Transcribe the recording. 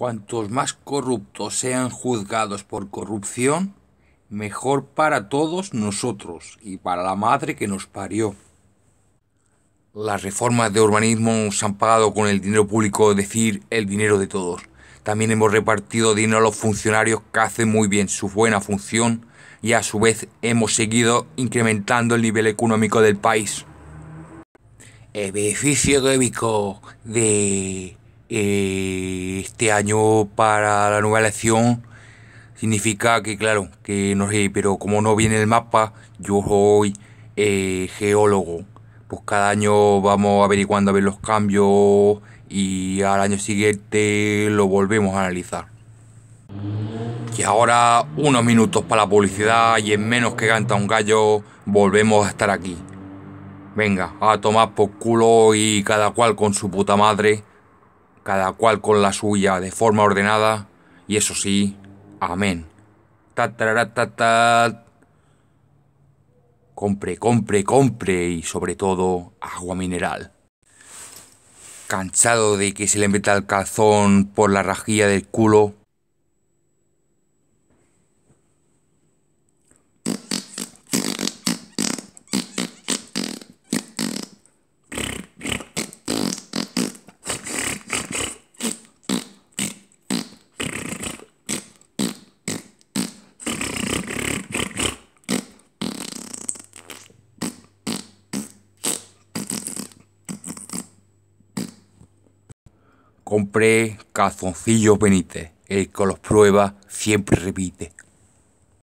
cuantos más corruptos sean juzgados por corrupción, mejor para todos nosotros y para la madre que nos parió. Las reformas de urbanismo se han pagado con el dinero público, es decir, el dinero de todos. También hemos repartido dinero a los funcionarios que hacen muy bien su buena función y a su vez hemos seguido incrementando el nivel económico del país. El beneficio económico de eh, este año para la nueva elección significa que, claro, que no sé, pero como no viene el mapa, yo soy eh, geólogo. Pues cada año vamos averiguando a ver los cambios y al año siguiente lo volvemos a analizar. Y ahora unos minutos para la publicidad y en menos que canta un gallo volvemos a estar aquí. Venga, a tomar por culo y cada cual con su puta madre cada cual con la suya de forma ordenada, y eso sí, amén. Ta, compre, compre, compre y sobre todo agua mineral. Cansado de que se le meta el calzón por la rajilla del culo, compré calzoncillos Benítez, el que los prueba siempre repite.